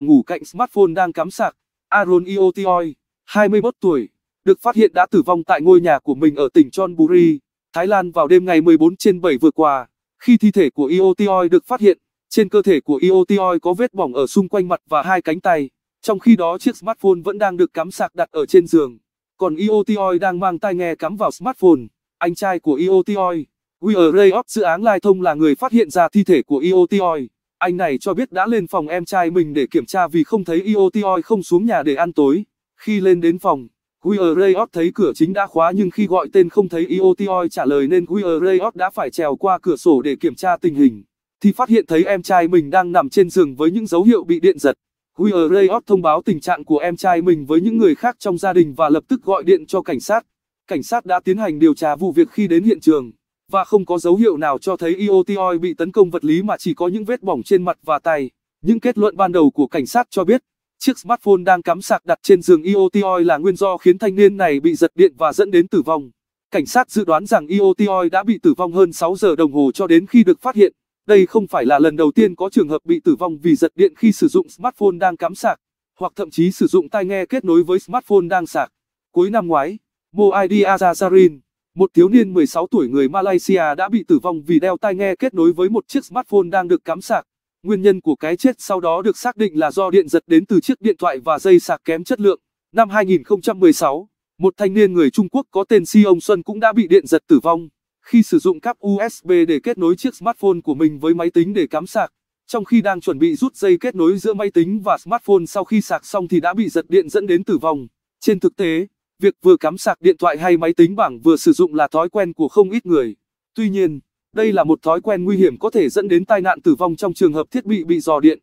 ngủ cạnh smartphone đang cắm sạc. Aaron Iotioi, 21 tuổi, được phát hiện đã tử vong tại ngôi nhà của mình ở tỉnh Chonburi, Thái Lan vào đêm ngày 14 trên 7 vừa qua. Khi thi thể của Iotioi được phát hiện, trên cơ thể của Iotioi có vết bỏng ở xung quanh mặt và hai cánh tay, trong khi đó chiếc smartphone vẫn đang được cắm sạc đặt ở trên giường. Còn Iotioi đang mang tai nghe cắm vào smartphone. Anh trai của Iotioi, We Are Ray of dự án Lai Thông là người phát hiện ra thi thể của Iotioi. Anh này cho biết đã lên phòng em trai mình để kiểm tra vì không thấy Iotioi không xuống nhà để ăn tối. Khi lên đến phòng, Weirdayot thấy cửa chính đã khóa nhưng khi gọi tên không thấy Iotioi trả lời nên Weirdayot đã phải trèo qua cửa sổ để kiểm tra tình hình. Thì phát hiện thấy em trai mình đang nằm trên giường với những dấu hiệu bị điện giật. Weirdayot thông báo tình trạng của em trai mình với những người khác trong gia đình và lập tức gọi điện cho cảnh sát. Cảnh sát đã tiến hành điều tra vụ việc khi đến hiện trường và không có dấu hiệu nào cho thấy Iotoi bị tấn công vật lý mà chỉ có những vết bỏng trên mặt và tay. Những kết luận ban đầu của cảnh sát cho biết, chiếc smartphone đang cắm sạc đặt trên giường Iotoi là nguyên do khiến thanh niên này bị giật điện và dẫn đến tử vong. Cảnh sát dự đoán rằng Iotoi đã bị tử vong hơn 6 giờ đồng hồ cho đến khi được phát hiện. Đây không phải là lần đầu tiên có trường hợp bị tử vong vì giật điện khi sử dụng smartphone đang cắm sạc, hoặc thậm chí sử dụng tai nghe kết nối với smartphone đang sạc. Cuối năm ngoái, Moaidi Azazarin một thiếu niên 16 tuổi người Malaysia đã bị tử vong vì đeo tai nghe kết nối với một chiếc smartphone đang được cắm sạc. Nguyên nhân của cái chết sau đó được xác định là do điện giật đến từ chiếc điện thoại và dây sạc kém chất lượng. Năm 2016, một thanh niên người Trung Quốc có tên Si Ông Xuân cũng đã bị điện giật tử vong khi sử dụng cáp USB để kết nối chiếc smartphone của mình với máy tính để cắm sạc. Trong khi đang chuẩn bị rút dây kết nối giữa máy tính và smartphone sau khi sạc xong thì đã bị giật điện dẫn đến tử vong. Trên thực tế, Việc vừa cắm sạc điện thoại hay máy tính bảng vừa sử dụng là thói quen của không ít người. Tuy nhiên, đây là một thói quen nguy hiểm có thể dẫn đến tai nạn tử vong trong trường hợp thiết bị bị dò điện.